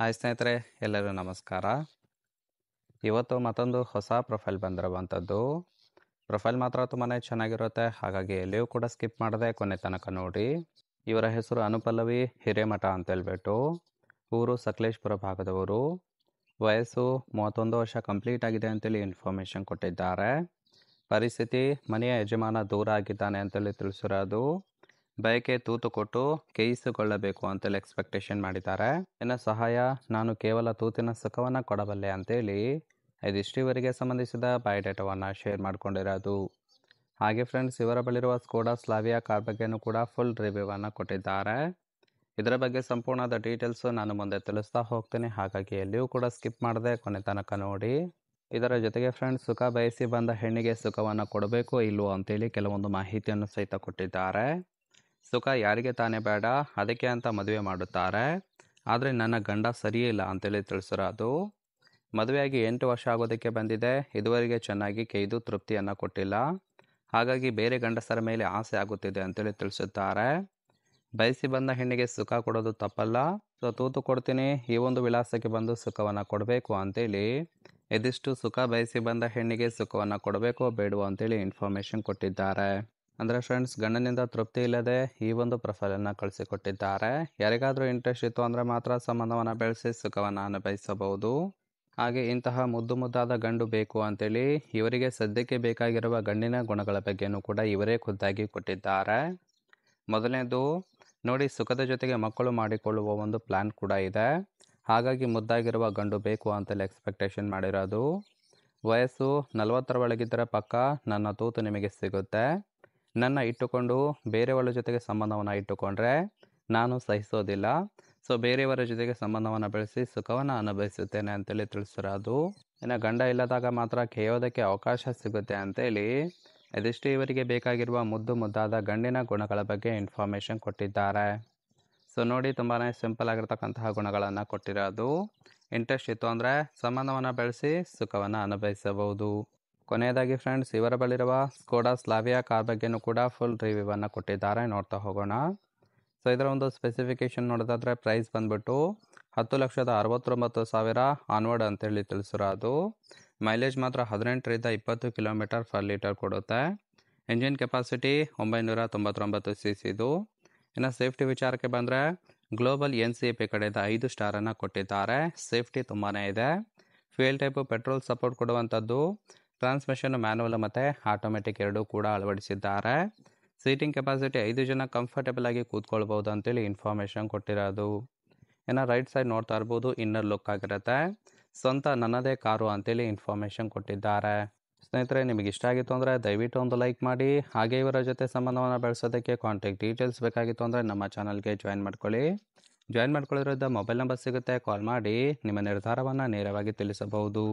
hi ಸ್ನೇಹಿತರೆ ಎಲ್ಲರೂ ನಮಸ್ಕಾರ ಇವತ್ತು ಮತ್ತೊಂದು ಹೊಸ ಪ್ರೊಫೈಲ್ ಬಂದಿರುವಂಥದ್ದು ಪ್ರೊಫೈಲ್ ಮಾತ್ರ ತುಂಬಾ ಚೆನ್ನಾಗಿರುತ್ತೆ ಹಾಗಾಗಿ ಎಲ್ಲಿಯೂ ಕೂಡ ಸ್ಕಿಪ್ ಮಾಡದೆ ಕೊನೆ ತನಕ ನೋಡಿ ಇವರ ಹೆಸರು ಅನುಪಲ್ಲವಿ ಹಿರೇಮಠ ಅಂತ ಹೇಳ್ಬಿಟ್ಟು ಊರು ಸಕಲೇಶ್ಪುರ ಭಾಗದವರು ವಯಸ್ಸು ಮೂವತ್ತೊಂದು ವರ್ಷ ಕಂಪ್ಲೀಟ್ ಆಗಿದೆ ಅಂತೇಳಿ ಇನ್ಫಾರ್ಮೇಷನ್ ಕೊಟ್ಟಿದ್ದಾರೆ ಪರಿಸ್ಥಿತಿ ಮನೆಯ ಯಜಮಾನ ದೂರ ಆಗಿದ್ದಾನೆ ಅಂತೇಳಿ ತಿಳಿಸಿರೋದು ಬಯಕೆ ತೂತು ಕೊಟ್ಟು ಕೇಯಿಸಿಕೊಳ್ಳಬೇಕು ಅಂತೇಳಿ ಎಕ್ಸ್ಪೆಕ್ಟೇಷನ್ ಮಾಡಿದ್ದಾರೆ ಇನ್ನು ಸಹಾಯ ನಾನು ಕೇವಲ ತೂತಿನ ಸುಖವನ್ನು ಕೊಡಬಲ್ಲೆ ಅಂತೇಳಿ ಇದಿಷ್ಟಿವರೆಗೆ ಸಂಬಂಧಿಸಿದ ಬಯೋಡೇಟಾವನ್ನು ಶೇರ್ ಮಾಡಿಕೊಂಡಿರೋದು ಹಾಗೆ ಫ್ರೆಂಡ್ಸ್ ಇವರ ಬಳಿರುವ ಸ್ಕೋಡಾ ಸ್ಲಾವಿಯಾ ಕಾರ್ ಬಗ್ಗೆಯೂ ಕೂಡ ಫುಲ್ ರಿವ್ಯೂವನ್ನು ಕೊಟ್ಟಿದ್ದಾರೆ ಇದರ ಬಗ್ಗೆ ಸಂಪೂರ್ಣದ ಡೀಟೇಲ್ಸು ನಾನು ಮುಂದೆ ತಿಳಿಸ್ತಾ ಹೋಗ್ತೀನಿ ಹಾಗಾಗಿ ಎಲ್ಲಿಯೂ ಕೂಡ ಸ್ಕಿಪ್ ಮಾಡದೆ ಕೊನೆ ತನಕ ನೋಡಿ ಇದರ ಜೊತೆಗೆ ಫ್ರೆಂಡ್ಸ್ ಸುಖ ಬಯಸಿ ಬಂದ ಹೆಣ್ಣಿಗೆ ಸುಖವನ್ನು ಕೊಡಬೇಕು ಇಲ್ಲವೋ ಅಂತೇಳಿ ಕೆಲವೊಂದು ಮಾಹಿತಿಯನ್ನು ಸಹಿತ ಕೊಟ್ಟಿದ್ದಾರೆ ಸುಖ ಯಾರಿಗೆ ತಾನೇ ಬೇಡ ಅದಕ್ಕೆ ಅಂತ ಮದುವೆ ಮಾಡುತ್ತಾರೆ ಆದರೆ ನನ್ನ ಗಂಡ ಸರಿಯೇ ಇಲ್ಲ ಅಂತೇಳಿ ಅದು ಮದುವೆಯಾಗಿ ಎಂಟು ವರ್ಷ ಆಗೋದಕ್ಕೆ ಬಂದಿದೆ ಇದುವರೆಗೆ ಚೆನ್ನಾಗಿ ಕೈದು ತೃಪ್ತಿಯನ್ನು ಕೊಟ್ಟಿಲ್ಲ ಹಾಗಾಗಿ ಬೇರೆ ಗಂಡಸರ ಮೇಲೆ ಆಸೆ ಆಗುತ್ತಿದೆ ಅಂತೇಳಿ ತಿಳಿಸುತ್ತಾರೆ ಬಯಸಿ ಬಂದ ಹೆಣ್ಣಿಗೆ ಸುಖ ಕೊಡೋದು ತಪ್ಪಲ್ಲ ಸೊ ತೂತು ಕೊಡ್ತೀನಿ ಈ ಒಂದು ವಿಳಾಸಕ್ಕೆ ಬಂದು ಸುಖವನ್ನು ಕೊಡಬೇಕು ಅಂತೇಳಿ ಇದಿಷ್ಟು ಸುಖ ಬಯಸಿ ಬಂದ ಹೆಣ್ಣಿಗೆ ಸುಖವನ್ನು ಕೊಡಬೇಕು ಬೇಡುವ ಅಂತೇಳಿ ಇನ್ಫಾರ್ಮೇಷನ್ ಕೊಟ್ಟಿದ್ದಾರೆ ಅಂದರೆ ಫ್ರೆಂಡ್ಸ್ ಗಂಡನಿಂದ ತೃಪ್ತಿ ಇಲ್ಲದೆ ಈ ಒಂದು ಪ್ರೊಫೈಲನ್ನು ಕಳಿಸಿಕೊಟ್ಟಿದ್ದಾರೆ ಯಾರಿಗಾದರೂ ಇಂಟ್ರೆಸ್ಟ್ ಇತ್ತು ಅಂದರೆ ಮಾತ್ರ ಸಂಬಂಧವನ್ನು ಬೆಳೆಸಿ ಸುಖವನ್ನು ಅನುಭವಿಸಬಹುದು ಹಾಗೆ ಇಂತಹ ಮುದ್ದು ಮುದ್ದಾದ ಗಂಡು ಬೇಕು ಅಂತೇಳಿ ಇವರಿಗೆ ಸದ್ಯಕ್ಕೆ ಬೇಕಾಗಿರುವ ಗಂಡಿನ ಗುಣಗಳ ಬಗ್ಗೆಯೂ ಕೂಡ ಇವರೇ ಖುದ್ದಾಗಿ ಕೊಟ್ಟಿದ್ದಾರೆ ಮೊದಲನೇದು ನೋಡಿ ಸುಖದ ಜೊತೆಗೆ ಮಕ್ಕಳು ಮಾಡಿಕೊಳ್ಳುವ ಒಂದು ಪ್ಲ್ಯಾನ್ ಕೂಡ ಇದೆ ಹಾಗಾಗಿ ಮುದ್ದಾಗಿರುವ ಗಂಡು ಬೇಕು ಅಂತೇಳಿ ಎಕ್ಸ್ಪೆಕ್ಟೇಷನ್ ಮಾಡಿರೋದು ವಯಸ್ಸು ನಲವತ್ತರ ಒಳಗಿದ್ದರೆ ಪಕ್ಕ ನನ್ನ ತೂತು ನಿಮಗೆ ಸಿಗುತ್ತೆ ನನ್ನ ಇಟ್ಟುಕೊಂಡು ಬೇರೆಯವಳ ಜೊತೆಗೆ ಸಂಬಂಧವನ್ನು ಇಟ್ಟುಕೊಂಡ್ರೆ ನಾನು ಸಹಿಸೋದಿಲ್ಲ ಸೊ ಬೇರೆಯವರ ಜೊತೆಗೆ ಸಂಬಂಧವನ್ನು ಬೆಳೆಸಿ ಸುಖವನ್ನು ಅನುಭವಿಸುತ್ತೇನೆ ಅಂತೇಳಿ ಅದು ಇನ್ನು ಗಂಡ ಇಲ್ಲದಾಗ ಮಾತ್ರ ಕೇಯೋದಕ್ಕೆ ಅವಕಾಶ ಸಿಗುತ್ತೆ ಅಂತೇಳಿ ಅದೆಷ್ಟೇ ಇವರಿಗೆ ಬೇಕಾಗಿರುವ ಮುದ್ದು ಮುದ್ದಾದ ಗಂಡಿನ ಗುಣಗಳ ಬಗ್ಗೆ ಇನ್ಫಾರ್ಮೇಷನ್ ಕೊಟ್ಟಿದ್ದಾರೆ ಸೊ ನೋಡಿ ತುಂಬಾ ಸಿಂಪಲ್ ಆಗಿರ್ತಕ್ಕಂತಹ ಗುಣಗಳನ್ನು ಕೊಟ್ಟಿರೋದು ಇಂಟ್ರೆಸ್ಟ್ ಇತ್ತು ಅಂದರೆ ಸಂಬಂಧವನ್ನು ಬೆಳೆಸಿ ಸುಖವನ್ನು ಅನುಭವಿಸಬಹುದು ಕೊನೆಯದಾಗಿ ಫ್ರೆಂಡ್ಸ್ ಇವರ ಬಳಿರುವ ಸ್ಕೋಡಾ ಸ್ಲಾವಿಯಾ ಕಾರ್ ಬಗ್ಗೆನೂ ಕೂಡ ಫುಲ್ ರಿವ್ಯೂವನ್ನು ಕೊಟ್ಟಿದ್ದಾರೆ ನೋಡ್ತಾ ಹೋಗೋಣ ಸೊ ಇದರ ಒಂದು ಸ್ಪೆಸಿಫಿಕೇಶನ್ ನೋಡೋದಾದರೆ ಪ್ರೈಸ್ ಬಂದ್ಬಿಟ್ಟು ಹತ್ತು ಲಕ್ಷದ ಅರವತ್ತೊಂಬತ್ತು ಸಾವಿರ ಆನ್ವರ್ಡ್ ಅಂತೇಳಿ ಅದು ಮೈಲೇಜ್ ಮಾತ್ರ ಹದಿನೆಂಟರಿಂದ ಇಪ್ಪತ್ತು ಕಿಲೋಮೀಟರ್ ಪರ್ ಲೀಟರ್ ಕೊಡುತ್ತೆ ಇಂಜಿನ್ ಕೆಪಾಸಿಟಿ ಒಂಬೈನೂರ ತೊಂಬತ್ತೊಂಬತ್ತು ಸಿ ಇದು ಇನ್ನು ಸೇಫ್ಟಿ ವಿಚಾರಕ್ಕೆ ಬಂದರೆ ಗ್ಲೋಬಲ್ ಎನ್ ಸಿ ಪಿ ಕಡೆಯಿಂದ ಐದು ಸ್ಟಾರನ್ನು ಕೊಟ್ಟಿದ್ದಾರೆ ಸೇಫ್ಟಿ ತುಂಬಾ ಇದೆ ಫ್ಯೂಯಲ್ ಟೈಪು ಪೆಟ್ರೋಲ್ ಸಪೋರ್ಟ್ ಕೊಡುವಂಥದ್ದು ಟ್ರಾನ್ಸ್ಮಿಷನ್ ಮ್ಯಾನುವಲ್ ಮತ್ತು ಆಟೋಮೆಟಿಕ್ ಎರಡೂ ಕೂಡ ಅಳವಡಿಸಿದ್ದಾರೆ ಸೀಟಿಂಗ್ ಕೆಪಾಸಿಟಿ ಐದು ಜನ ಕಂಫರ್ಟೇಬಲ್ ಆಗಿ ಕೂತ್ಕೊಳ್ಬೋದು ಅಂತೇಳಿ ಇನ್ಫಾರ್ಮೇಷನ್ ಕೊಟ್ಟಿರೋದು ಏನೋ ರೈಟ್ ಸೈಡ್ ನೋಡ್ತಾ ಇರ್ಬೋದು ಇನ್ನರ್ ಲುಕ್ ಆಗಿರುತ್ತೆ ಸ್ವಂತ ನನ್ನದೇ ಕಾರು ಅಂತೇಳಿ ಇನ್ಫಾರ್ಮೇಷನ್ ಕೊಟ್ಟಿದ್ದಾರೆ ಸ್ನೇಹಿತರೆ ನಿಮಗೆ ಇಷ್ಟ ಆಗಿತ್ತು ಅಂದರೆ ದಯವಿಟ್ಟು ಒಂದು ಲೈಕ್ ಮಾಡಿ ಹಾಗೆ ಇವರ ಜೊತೆ ಸಂಬಂಧವನ್ನು ಬೆಳೆಸೋದಕ್ಕೆ ಕಾಂಟ್ಯಾಕ್ಟ್ ಡೀಟೇಲ್ಸ್ ಬೇಕಾಗಿತ್ತು ಅಂದರೆ ನಮ್ಮ ಚಾನಲ್ಗೆ ಜಾಯಿನ್ ಮಾಡ್ಕೊಳ್ಳಿ ಜಾಯಿನ್ ಮಾಡ್ಕೊಳ್ಳಿರೋದ ಮೊಬೈಲ್ ನಂಬರ್ ಸಿಗುತ್ತೆ ಕಾಲ್ ಮಾಡಿ ನಿಮ್ಮ ನಿರ್ಧಾರವನ್ನು ನೇರವಾಗಿ ತಿಳಿಸಬಹುದು